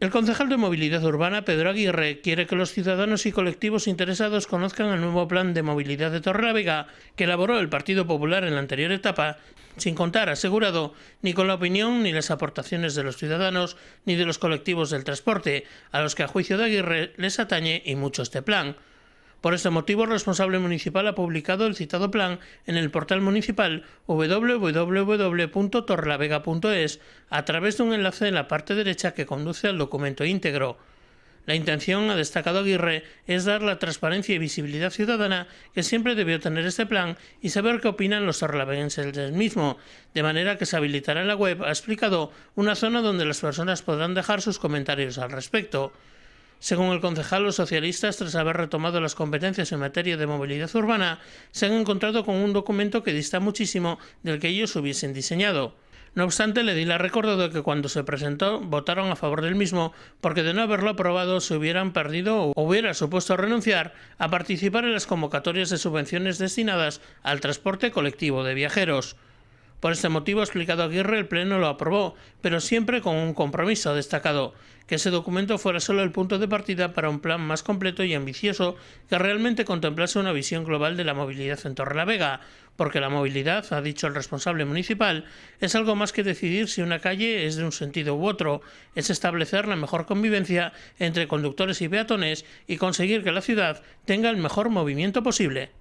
El concejal de Movilidad Urbana, Pedro Aguirre, quiere que los ciudadanos y colectivos interesados conozcan el nuevo plan de movilidad de Torrelavega que elaboró el Partido Popular en la anterior etapa, sin contar, asegurado, ni con la opinión ni las aportaciones de los ciudadanos ni de los colectivos del transporte, a los que a juicio de Aguirre les atañe y mucho este plan. Por este motivo, el responsable municipal ha publicado el citado plan en el portal municipal www.torlavega.es a través de un enlace en la parte derecha que conduce al documento íntegro. La intención, ha destacado Aguirre, es dar la transparencia y visibilidad ciudadana que siempre debió tener este plan y saber qué opinan los torlaveguenses del mismo, de manera que se habilitará en la web, ha explicado, una zona donde las personas podrán dejar sus comentarios al respecto. Según el concejal, los socialistas, tras haber retomado las competencias en materia de movilidad urbana, se han encontrado con un documento que dista muchísimo del que ellos hubiesen diseñado. No obstante, le la ha recordado que cuando se presentó votaron a favor del mismo, porque de no haberlo aprobado se hubieran perdido o hubiera supuesto renunciar a participar en las convocatorias de subvenciones destinadas al transporte colectivo de viajeros. Por este motivo, ha explicado Aguirre, el Pleno lo aprobó, pero siempre con un compromiso destacado, que ese documento fuera solo el punto de partida para un plan más completo y ambicioso que realmente contemplase una visión global de la movilidad en Torrelavega, porque la movilidad, ha dicho el responsable municipal, es algo más que decidir si una calle es de un sentido u otro, es establecer la mejor convivencia entre conductores y peatones y conseguir que la ciudad tenga el mejor movimiento posible.